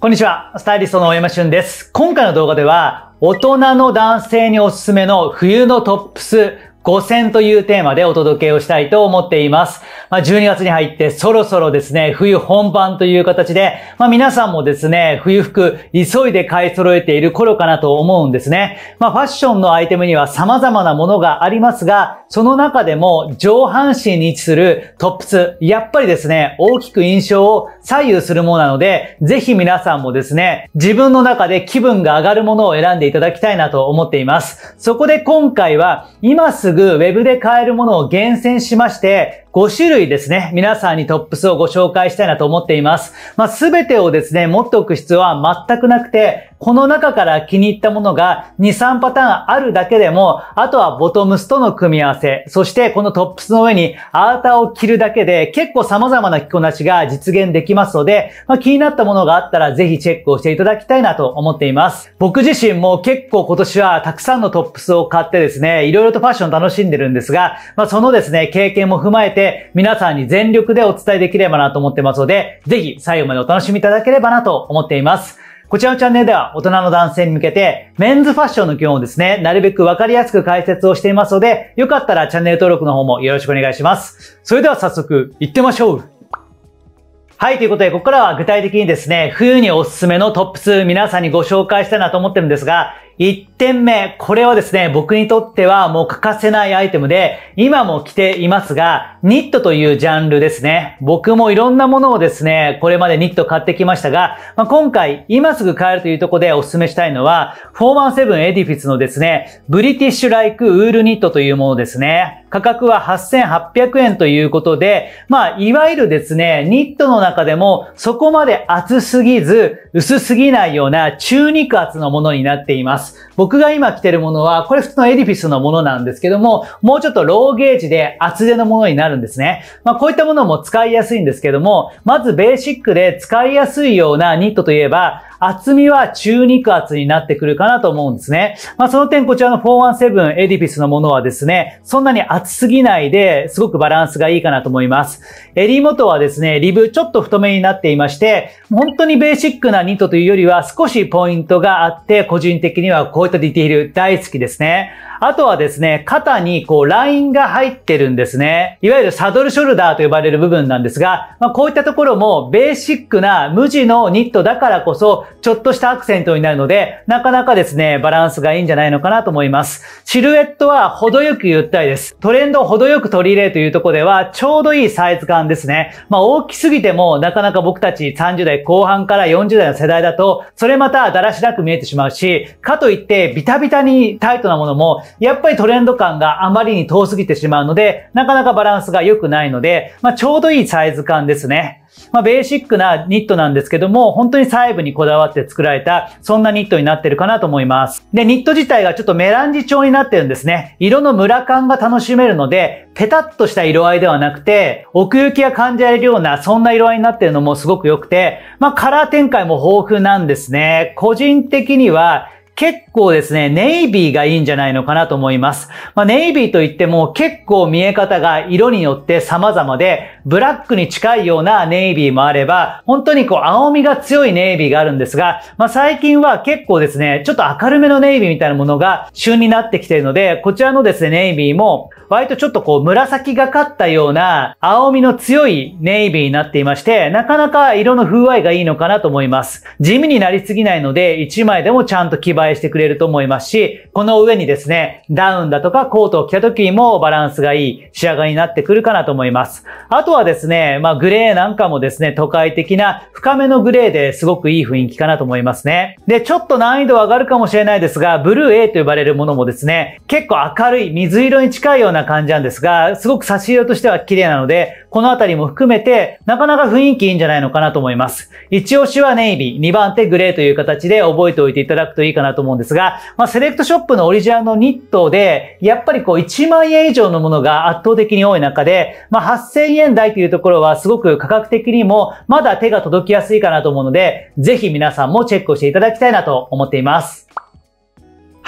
こんにちは。スタイリストの大山俊です。今回の動画では、大人の男性におすすめの冬のトップス5000というテーマでお届けをしたいと思っています。まあ、12月に入ってそろそろですね、冬本番という形で、まあ、皆さんもですね、冬服急いで買い揃えている頃かなと思うんですね。まあ、ファッションのアイテムには様々なものがありますが、その中でも上半身に位置するトップス、やっぱりですね、大きく印象を左右するものなので、ぜひ皆さんもですね、自分の中で気分が上がるものを選んでいただきたいなと思っています。そこで今回は、今すぐ Web で買えるものを厳選しまして、5種類ですね、皆さんにトップスをご紹介したいなと思っています。まあ、すべてをですね、持っておく必要は全くなくて、この中から気に入ったものが2、3パターンあるだけでも、あとはボトムスとの組み合わせ、そしてこのトップスの上にアーターを着るだけで結構様々な着こなしが実現できますので、まあ、気になったものがあったらぜひチェックをしていただきたいなと思っています。僕自身も結構今年はたくさんのトップスを買ってですね、いろいろとファッション楽しんでるんですが、まあ、そのですね、経験も踏まえてて、皆さんに全力でお伝えできればなと思ってますので、ぜひ最後までお楽しみいただければなと思っています。こちらのチャンネルでは大人の男性に向けてメンズファッションの基本をですね、なるべくわかりやすく解説をしていますので、よかったらチャンネル登録の方もよろしくお願いします。それでは早速行ってみましょうはい、ということで、ここからは具体的にですね、冬におすすめのトップ2皆さんにご紹介したいなと思ってるんですが、1点目、これはですね、僕にとってはもう欠かせないアイテムで、今も着ていますが、ニットというジャンルですね。僕もいろんなものをですね、これまでニット買ってきましたが、まあ、今回、今すぐ買えるというところでお勧めしたいのは、417エディフィスのですね、ブリティッシュライクウールニットというものですね。価格は8800円ということで、まあ、いわゆるですね、ニットの中でもそこまで厚すぎず、薄すぎないような中肉厚のものになっています。。僕が今着てるものは、これ普通のエディフィスのものなんですけども、もうちょっとローゲージで厚手のものになるんですね。まあこういったものも使いやすいんですけども、まずベーシックで使いやすいようなニットといえば、厚みは中肉厚になってくるかなと思うんですね。まあその点こちらの417エディフィスのものはですね、そんなに厚すぎないですごくバランスがいいかなと思います。襟元はですね、リブちょっと太めになっていまして、本当にベーシックなニットというよりは少しポイントがあって個人的にはこういったディティール大好きですね。あとはですね、肩にこうラインが入ってるんですね。いわゆるサドルショルダーと呼ばれる部分なんですが、まあ、こういったところもベーシックな無地のニットだからこそちょっとしたアクセントになるので、なかなかですね、バランスがいいんじゃないのかなと思います。シルエットは程よくゆったりです。トレンドを程よく取り入れというところではちょうどいいサイズ感ですね。まあ大きすぎてもなかなか僕たち30代後半から40代の世代だと、それまただらしなく見えてしまうし、といってビタビタにタイトなものも、やっぱりトレンド感があまりに遠すぎてしまうので、なかなかバランスが良くないので、まあ、ちょうどいいサイズ感ですね。まあ、ベーシックなニットなんですけども、本当に細部にこだわって作られた、そんなニットになってるかなと思います。で、ニット自体がちょっとメランジ調になってるんですね。色のムラ感が楽しめるので、ペタッとした色合いではなくて、奥行きが感じられるような、そんな色合いになってるのもすごく良くて、まあ、カラー展開も豊富なんですね。個人的には、結構ですね、ネイビーがいいんじゃないのかなと思います。まあ、ネイビーといっても結構見え方が色によって様々で、ブラックに近いようなネイビーもあれば、本当にこう青みが強いネイビーがあるんですが、まあ、最近は結構ですね、ちょっと明るめのネイビーみたいなものが旬になってきているので、こちらのですね、ネイビーも、割とちょっとこう紫がかったような青みの強いネイビーになっていまして、なかなか色の風合いがいいのかなと思います。地味になりすぎないので、1枚でもちゃんと着映え対してくれると思いますし、この上にですね、ダウンだとかコートを着た時にもバランスがいい仕上がりになってくるかなと思います。あとはですね、まあグレーなんかもですね、都会的な深めのグレーですごくいい雰囲気かなと思いますね。で、ちょっと難易度上がるかもしれないですが、ブルー A と呼ばれるものもですね、結構明るい水色に近いような感じなんですが、すごく差し色としては綺麗なので、このあたりも含めて、なかなか雰囲気いいんじゃないのかなと思います。一押しはネイビー、2番手グレーという形で覚えておいていただくといいかなとと思うんですが、まあ、セレクトショップのオリジナルのニットで、やっぱりこう1万円以上のものが圧倒的に多い中で、まあ、8000円台というところはすごく価格的にもまだ手が届きやすいかなと思うので、ぜひ皆さんもチェックをしていただきたいなと思っています。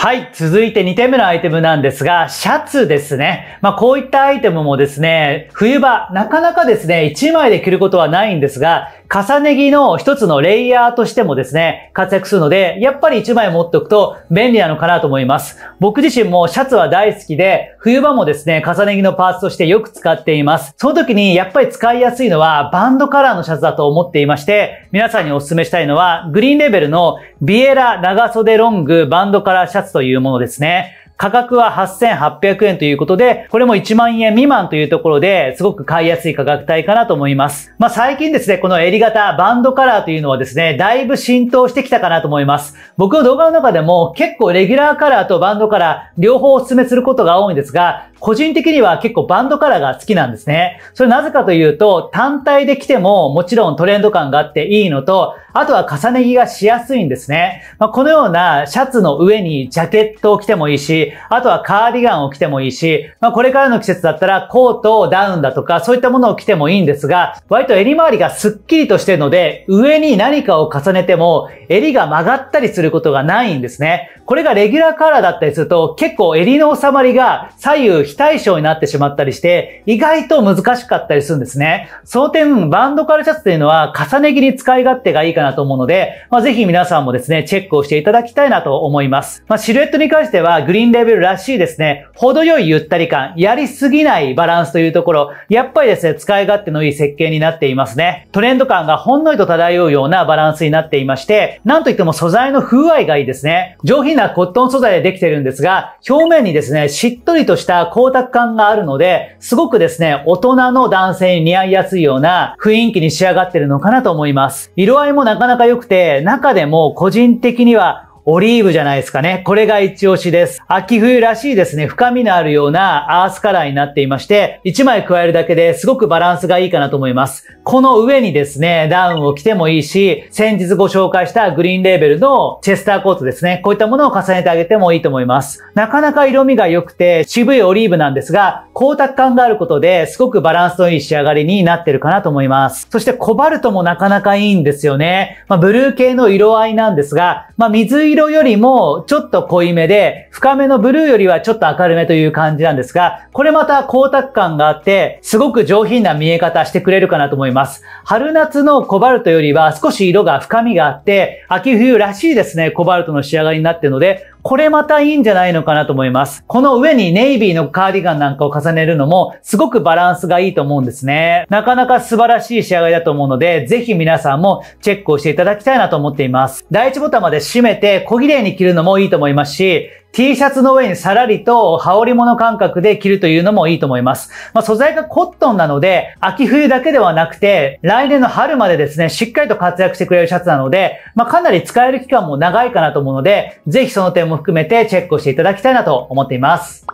はい、続いて2点目のアイテムなんですが、シャツですね。まあ、こういったアイテムもですね、冬場、なかなかですね、1枚で着ることはないんですが、重ね着の一つのレイヤーとしてもですね、活躍するので、やっぱり1枚持っておくと便利なのかなと思います。僕自身もシャツは大好きで、冬場もですね、重ね着のパーツとしてよく使っています。その時にやっぱり使いやすいのはバンドカラーのシャツだと思っていまして、皆さんにお勧めしたいのは、グリーンレベルのビエラ長袖ロングバンドカラーシャツというものですね。価格は8800円ということで、これも1万円未満というところで、すごく買いやすい価格帯かなと思います。まあ、最近ですね、この襟型、バンドカラーというのはですね、だいぶ浸透してきたかなと思います。僕の動画の中でも結構レギュラーカラーとバンドカラー、両方お勧めすることが多いんですが、個人的には結構バンドカラーが好きなんですね。それなぜかというと、単体で着てももちろんトレンド感があっていいのと、あとは重ね着がしやすいんですね。まあ、このようなシャツの上にジャケットを着てもいいし、あとはカーディガンを着てもいいし、まあ、これからの季節だったらコート、ダウンだとか、そういったものを着てもいいんですが、割と襟周りがスッキリとしてるので、上に何かを重ねても、襟が曲がったりすることがないんですね。これがレギュラーカラーだったりすると、結構襟の収まりが左右非対称になってしまったりして、意外と難しかったりするんですね。その点、バンドカルシャツというのは重ね着に使い勝手がいいかなと思うので、まあ、ぜひ皆さんもですね、チェックをしていただきたいなと思います。まあ、シルエットに関しては、グリーンレベルらしいですね、程よいゆったり感、やりすぎないバランスというところ、やっぱりですね、使い勝手のいい設計になっていますね。トレンド感がほんのりと漂うようなバランスになっていまして、なんといっても素材の風合いがいいですね。上品なコットン素材でできてるんですが、表面にですね、しっとりとした光沢感があるので、すごくですね、大人の男性に似合いやすいような雰囲気に仕上がってるのかなと思います。色合いもなかなか良くて、中でも個人的にはオリーブじゃないですかね。これが一押しです。秋冬らしいですね、深みのあるようなアースカラーになっていまして、1枚加えるだけですごくバランスがいいかなと思います。この上にですね、ダウンを着てもいいし、先日ご紹介したグリーンレーベルのチェスターコートですね。こういったものを重ねてあげてもいいと思います。なかなか色味が良くて渋いオリーブなんですが、光沢感があることですごくバランスのいい仕上がりになってるかなと思います。そしてコバルトもなかなかいいんですよね。まあ、ブルー系の色合いなんですが、まあ、水色よりもちょっと濃いめで、深めのブルーよりはちょっと明るめという感じなんですが、これまた光沢感があって、すごく上品な見え方してくれるかなと思います。春夏のコバルトよりは少し色が深みがあって、秋冬らしいですね、コバルトの仕上がりになってるので、これまたいいんじゃないのかなと思います。この上にネイビーのカーディガンなんかを重ねるのも、すごくバランスがいいと思うんですね。なかなか素晴らしい仕上がりだと思うので、ぜひ皆さんもチェックをしていただきたいなと思っています。第1ボタンまで閉めて、小綺麗に着るのもいいと思いますし、T シャツの上にさらりと羽織物感覚で着るというのもいいと思います。まあ、素材がコットンなので、秋冬だけではなくて、来年の春までですね、しっかりと活躍してくれるシャツなので、まあ、かなり使える期間も長いかなと思うので、ぜひその点も含めてチェックをしていただきたいなと思っています。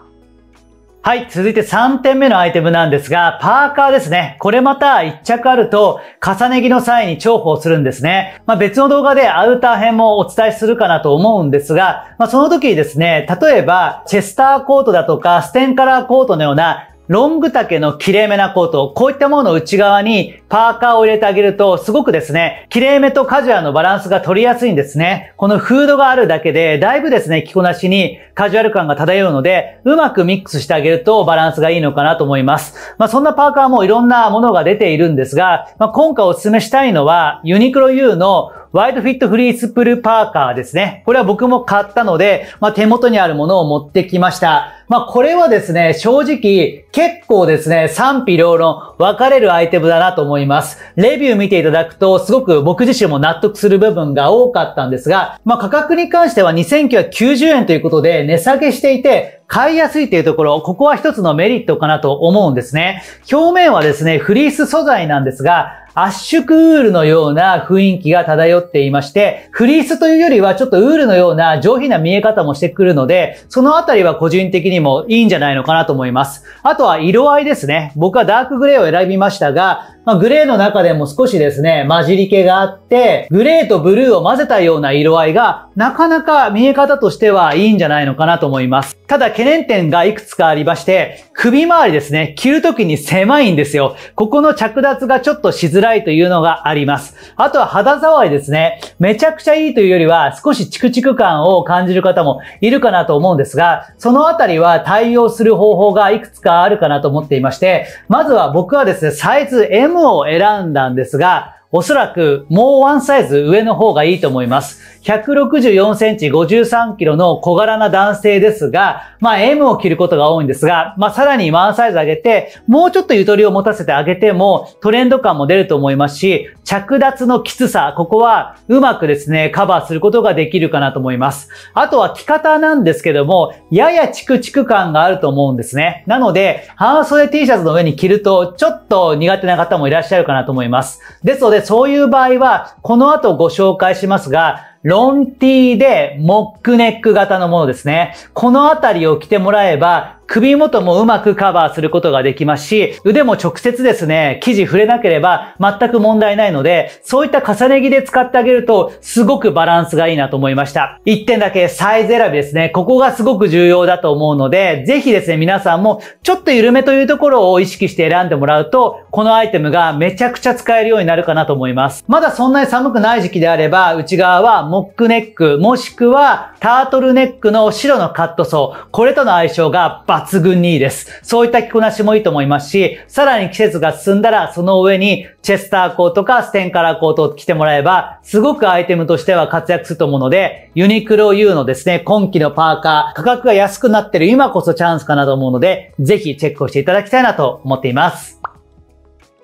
はい、続いて3点目のアイテムなんですが、パーカーですね。これまた1着あると、重ね着の際に重宝するんですね。まあ、別の動画でアウター編もお伝えするかなと思うんですが、まあ、その時にですね、例えば、チェスターコートだとか、ステンカラーコートのようなロング丈の切れ目なコート、こういったものの内側にパーカーを入れてあげると、すごくですね、綺麗めとカジュアルのバランスが取りやすいんですね。このフードがあるだけで、だいぶですね、着こなしにカジュアル感が漂うので、うまくミックスしてあげるとバランスがいいのかなと思います。まあ、そんなパーカーもいろんなものが出ているんですが、まあ、今回お勧めしたいのは、ユニクロ U のワイドフィットフリースプルパーカーですね。これは僕も買ったので、まあ、手元にあるものを持ってきました。まあ、これはですね、正直、結構ですね、賛否両論、分かれるアイテムだなと思います。思います。レビュー見ていただくと、すごく僕自身も納得する部分が多かったんですが、まあ、価格に関しては2990円ということで値下げしていて、買いやすいというところ、ここは一つのメリットかなと思うんですね。表面はですね、フリース素材なんですが、圧縮ウールのような雰囲気が漂っていまして、フリースというよりはちょっとウールのような上品な見え方もしてくるので、そのあたりは個人的にもいいんじゃないのかなと思います。あとは色合いですね。僕はダークグレーを選びましたが、まあ、グレーの中でも少しですね、混じり気があって、グレーとブルーを混ぜたような色合いが、なかなか見え方としてはいいんじゃないのかなと思います。ただ懸念点がいくつかありまして、首周りですね、着るときに狭いんですよ。ここの着脱がちょっとしづらいというのがあります。あとは肌触りですね。めちゃくちゃいいというよりは、少しチクチク感を感じる方もいるかなと思うんですが、そのあたりは対応する方法がいくつかあるかなと思っていまして、まずは僕はですね、サイズ M を選んだんですが、おそらくもうワンサイズ上の方がいいと思います。164センチ53キロの小柄な男性ですが、まあ M を着ることが多いんですが、まあさらにワンサイズ上げて、もうちょっとゆとりを持たせてあげてもトレンド感も出ると思いますし、着脱のきつさ、ここはうまくですね、カバーすることができるかなと思います。あとは着方なんですけども、ややチクチク感があると思うんですね。なので、半袖 T シャツの上に着ると、ちょっと苦手な方もいらっしゃるかなと思います。ですので、そういう場合は、この後ご紹介しますが、ロンティーでモックネック型のものですね。このあたりを着てもらえば、首元もうまくカバーすることができますし、腕も直接ですね、生地触れなければ全く問題ないので、そういった重ね着で使ってあげると、すごくバランスがいいなと思いました。1点だけサイズ選びですね。ここがすごく重要だと思うので、ぜひですね、皆さんもちょっと緩めというところを意識して選んでもらうと、このアイテムがめちゃくちゃ使えるようになるかなと思います。まだそんなに寒くない時期であれば、内側はモックネック、もしくはタートルネックの白のカットソー、これとの相性がバ抜群にいいです。そういった着こなしもいいと思いますし、さらに季節が進んだら、その上にチェスターコーとかステンカラーコートを着てもらえば、すごくアイテムとしては活躍すると思うので、ユニクロ U のですね、今季のパーカー、価格が安くなってる今こそチャンスかなと思うので、ぜひチェックをしていただきたいなと思っています。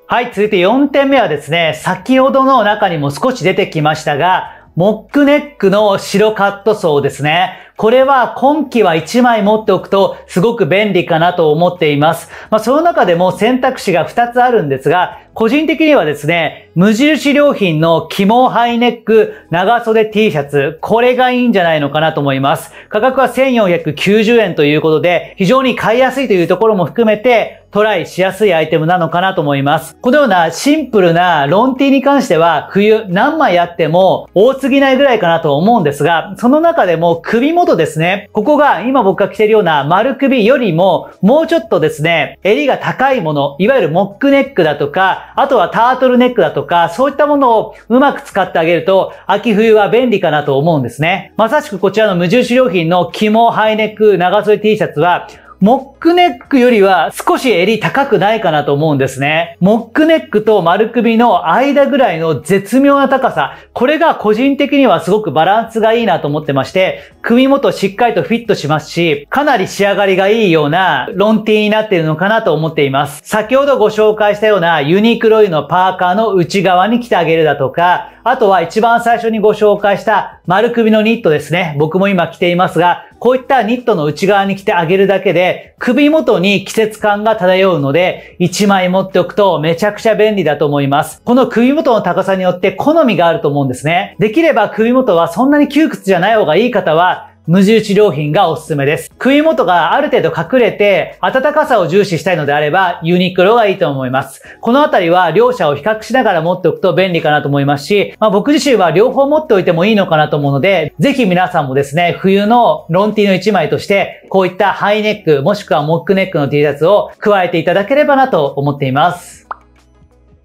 はい、続いて4点目はですね、先ほどの中にも少し出てきましたが、モックネックの白カットソーですね。これは今季は1枚持っておくとすごく便利かなと思っています。まあ、その中でも選択肢が2つあるんですが、個人的にはですね、無印良品の肝ハイネック長袖 T シャツ、これがいいんじゃないのかなと思います。価格は1490円ということで、非常に買いやすいというところも含めて、トライしやすいアイテムなのかなと思います。このようなシンプルなロン T に関しては、冬何枚あっても多すぎないぐらいかなと思うんですが、その中でも首元ことですね、ここが今僕が着てるような丸首よりも、もうちょっとですね、襟が高いもの、いわゆるモックネックだとか、あとはタートルネックだとか、そういったものをうまく使ってあげると、秋冬は便利かなと思うんですね。まさしくこちらの無印良品の肝ハイネック長袖 T シャツは、モックネックよりは少し襟高くないかなと思うんですね。モックネックと丸首の間ぐらいの絶妙な高さ。これが個人的にはすごくバランスがいいなと思ってまして、首元しっかりとフィットしますし、かなり仕上がりがいいようなロンティーになっているのかなと思っています。先ほどご紹介したようなユニクロイのパーカーの内側に着てあげるだとか、あとは一番最初にご紹介した丸首のニットですね。僕も今着ていますが、こういったニットの内側に着てあげるだけで、首元に季節感が漂うので、1枚持っておくとめちゃくちゃ便利だと思います。この首元の高さによって好みがあると思うんですね。できれば首元はそんなに窮屈じゃない方がいい方は、無印良品がおすすめです。首元がある程度隠れて、暖かさを重視したいのであれば、ユニクロがいいと思います。このあたりは両者を比較しながら持っておくと便利かなと思いますし、まあ、僕自身は両方持っておいてもいいのかなと思うので、ぜひ皆さんもですね、冬のロンティの1枚として、こういったハイネック、もしくはモックネックの T シャツを加えていただければなと思っています。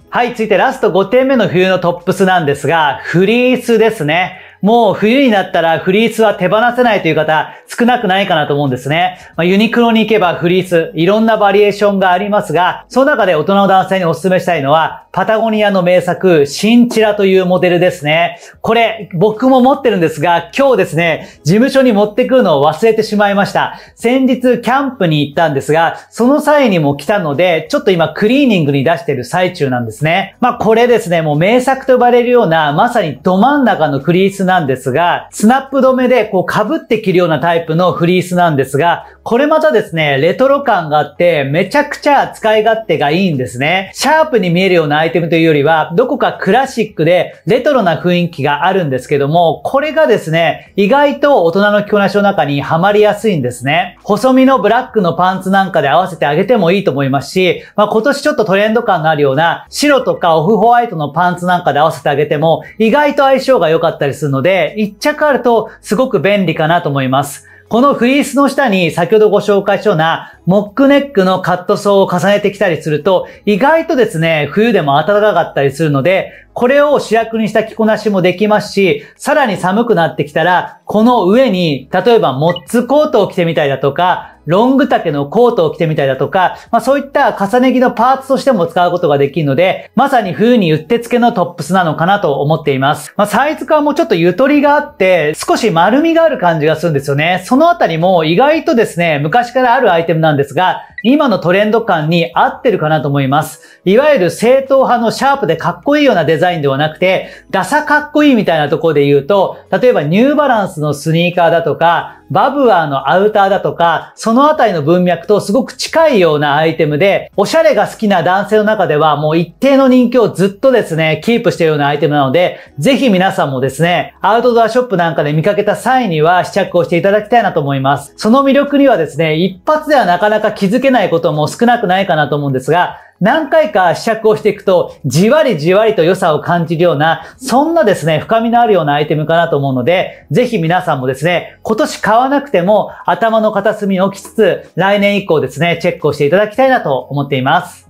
はい、続いてラスト5点目の冬のトップスなんですが、フリースですね。もう冬になったらフリースは手放せないという方少なくないかなと思うんですね。まあ、ユニクロに行けばフリース、いろんなバリエーションがありますが、その中で大人の男性にお勧めしたいのは、パタゴニアの名作、シンチラというモデルですね。これ、僕も持ってるんですが、今日ですね、事務所に持ってくるのを忘れてしまいました。先日キャンプに行ったんですが、その際にも来たので、ちょっと今クリーニングに出してる最中なんですね。まあこれですね、もう名作と呼ばれるような、まさにど真ん中のフリースなんですが、スナップ止めでこう被って着るようなタイプのフリースなんですが、これまたですね、レトロ感があって、めちゃくちゃ使い勝手がいいんですね。シャープに見えるようなアイテムというよりは、どこかクラシックでレトロな雰囲気があるんですけども、これがですね、意外と大人の着こなしの中にはまりやすいんですね。細身のブラックのパンツなんかで合わせてあげてもいいと思いますし、まあ、今年ちょっとトレンド感のあるような白とかオフホワイトのパンツなんかで合わせてあげても意外と相性が良かったりするのので、1着あるとすごく便利かなと思います。このフリースの下に先ほどご紹介したようなモックネックのカットソーを重ねてきたりすると意外とですね、冬でも暖かかったりするのでこれを主役にした着こなしもできますしさらに寒くなってきたらこの上に例えばモッツコートを着てみたりだとかロング丈のコートを着てみたりだとか、まあそういった重ね着のパーツとしても使うことができるので、まさに冬にうってつけのトップスなのかなと思っています。まあサイズ感もちょっとゆとりがあって、少し丸みがある感じがするんですよね。そのあたりも意外とですね、昔からあるアイテムなんですが、今のトレンド感に合ってるかなと思います。いわゆる正統派のシャープでかっこいいようなデザインではなくて、ダサかっこいいみたいなところで言うと、例えばニューバランスのスニーカーだとか、バブアーのアウターだとか、そのあたりの文脈とすごく近いようなアイテムで、おしゃれが好きな男性の中ではもう一定の人気をずっとですね、キープしているようなアイテムなので、ぜひ皆さんもですね、アウトドアショップなんかで見かけた際には試着をしていただきたいなと思います。その魅力にはですね、一発ではなかなか気づけけないことも少なくないかなと思うんですが、何回か試着をしていくと、じわりじわりと良さを感じるような、そんなですね、深みのあるようなアイテムかなと思うので、ぜひ皆さんもですね、今年買わなくても頭の片隅に置きつつ、来年以降ですね、チェックをしていただきたいなと思っています。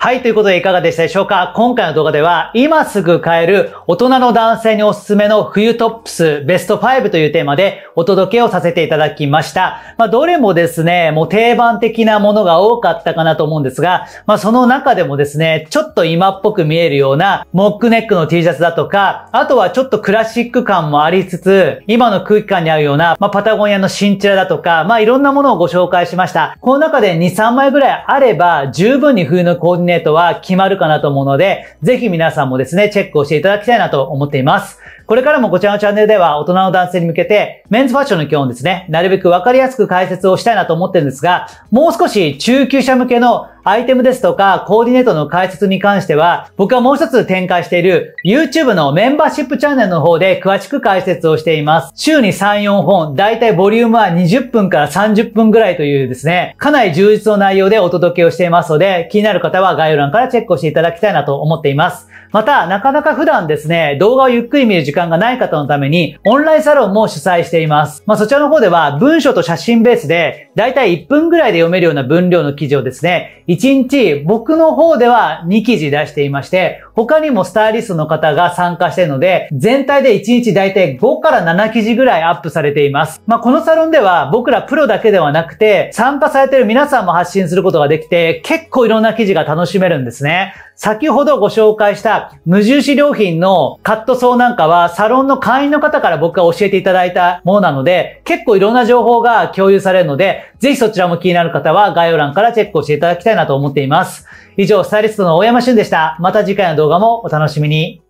はい、ということでいかがでしたでしょうか今回の動画では、今すぐ買える大人の男性におすすめの冬トップスベスト5というテーマでお届けをさせていただきました。まあ、どれもですね、もう定番的なものが多かったかなと思うんですが、まあ、その中でもですね、ちょっと今っぽく見えるようなモックネックの T シャツだとか、あとはちょっとクラシック感もありつつ、今の空気感に合うような、まあ、パタゴニアの新チラだとか、まあ、いろんなものをご紹介しました。この中で2、3枚ぐらいあれば、十分に冬のコーディネートは決まるかなと思うので、ぜひ皆さんもですね、チェックをしていただきたいなと思っています。これからもこちらのチャンネルでは大人の男性に向けて、メンズファッションの基本ですね、なるべくわかりやすく解説をしたいなと思ってるんですが、もう少し中級者向けのアイテムですとか、コーディネートの解説に関しては、僕はもう一つ展開している YouTube のメンバーシップチャンネルの方で詳しく解説をしています。週に3、4本、だいたいボリュームは20分から30分ぐらいというですね、かなり充実の内容でお届けをしていますので、気になる方は概要欄からチェックをしていただきたいなと思っています。また、なかなか普段ですね、動画をゆっくり見る時間間がない方のために、オンラインサロンも主催しています。まあ、そちらの方では、文章と写真ベースで、だいたい1分ぐらいで読めるような分量の記事をですね、1日僕の方では2記事出していまして、他にもスタイリストの方が参加しているので、全体で1日だいたい5から7記事ぐらいアップされています。まあ、このサロンでは僕らプロだけではなくて、参加されている皆さんも発信することができて、結構いろんな記事が楽しめるんですね。先ほどご紹介した無印良品のカットソーなんかはサロンの会員の方から僕が教えていただいたものなので結構いろんな情報が共有されるのでぜひそちらも気になる方は概要欄からチェックをしていただきたいなと思っています。以上、スタイリストの大山俊でした。また次回の動画もお楽しみに。